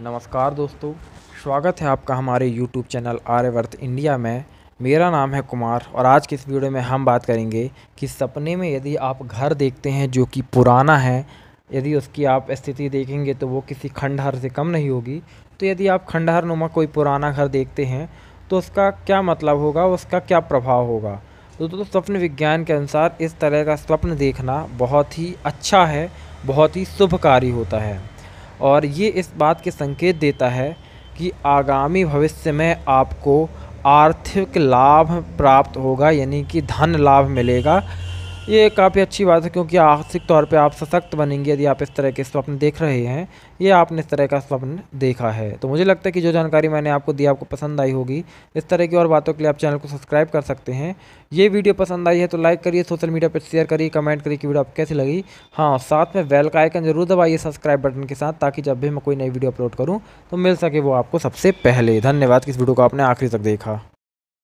नमस्कार दोस्तों स्वागत है आपका हमारे YouTube चैनल आर्यवर्त इंडिया में मेरा नाम है कुमार और आज के इस वीडियो में हम बात करेंगे कि सपने में यदि आप घर देखते हैं जो कि पुराना है यदि उसकी आप स्थिति देखेंगे तो वो किसी खंडहर से कम नहीं होगी तो यदि आप खंडहर नुमा कोई पुराना घर देखते हैं तो उसका क्या मतलब होगा उसका क्या प्रभाव होगा तो, तो स्वप्न विज्ञान के अनुसार इस तरह का स्वप्न देखना बहुत ही अच्छा है बहुत ही शुभकारी होता है और ये इस बात के संकेत देता है कि आगामी भविष्य में आपको आर्थिक लाभ प्राप्त होगा यानी कि धन लाभ मिलेगा ये काफ़ी अच्छी बात है क्योंकि आर्थिक तौर पे आप सशक्त बनेंगे यदि आप इस तरह के स्वप्न देख रहे हैं ये आपने इस तरह का स्वप्न देखा है तो मुझे लगता है कि जो जानकारी मैंने आपको दी आपको पसंद आई होगी इस तरह की और बातों के लिए आप चैनल को सब्सक्राइब कर सकते हैं ये वीडियो पसंद आई है तो लाइक करिए सोशल मीडिया पर शेयर करिए कमेंट करिए कि वीडियो आप कैसी लगी हाँ साथ में वेल का आइकन जरूर दबाइए सब्सक्राइब बटन के साथ ताकि जब भी मैं कोई नई वीडियो अपलोड करूँ तो मिल सके वो आपको सबसे पहले धन्यवाद कि इस वीडियो को आपने आखिरी तक देखा